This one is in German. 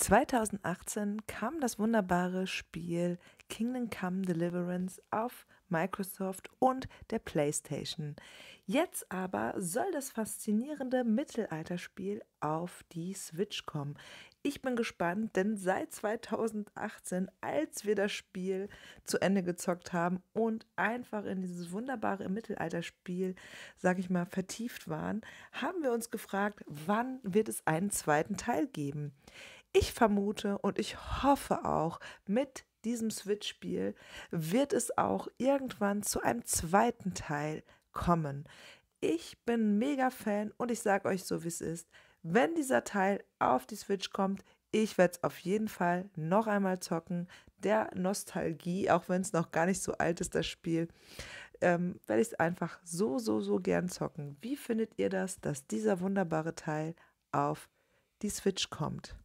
2018 kam das wunderbare Spiel Kingdom Come Deliverance auf Microsoft und der PlayStation. Jetzt aber soll das faszinierende Mittelalterspiel auf die Switch kommen. Ich bin gespannt, denn seit 2018, als wir das Spiel zu Ende gezockt haben und einfach in dieses wunderbare Mittelalterspiel, sag ich mal, vertieft waren, haben wir uns gefragt, wann wird es einen zweiten Teil geben? Ich vermute und ich hoffe auch, mit diesem Switch-Spiel wird es auch irgendwann zu einem zweiten Teil kommen. Ich bin mega Fan und ich sage euch so, wie es ist. Wenn dieser Teil auf die Switch kommt, ich werde es auf jeden Fall noch einmal zocken. Der Nostalgie, auch wenn es noch gar nicht so alt ist, das Spiel, ähm, werde ich es einfach so, so, so gern zocken. Wie findet ihr das, dass dieser wunderbare Teil auf die Switch kommt?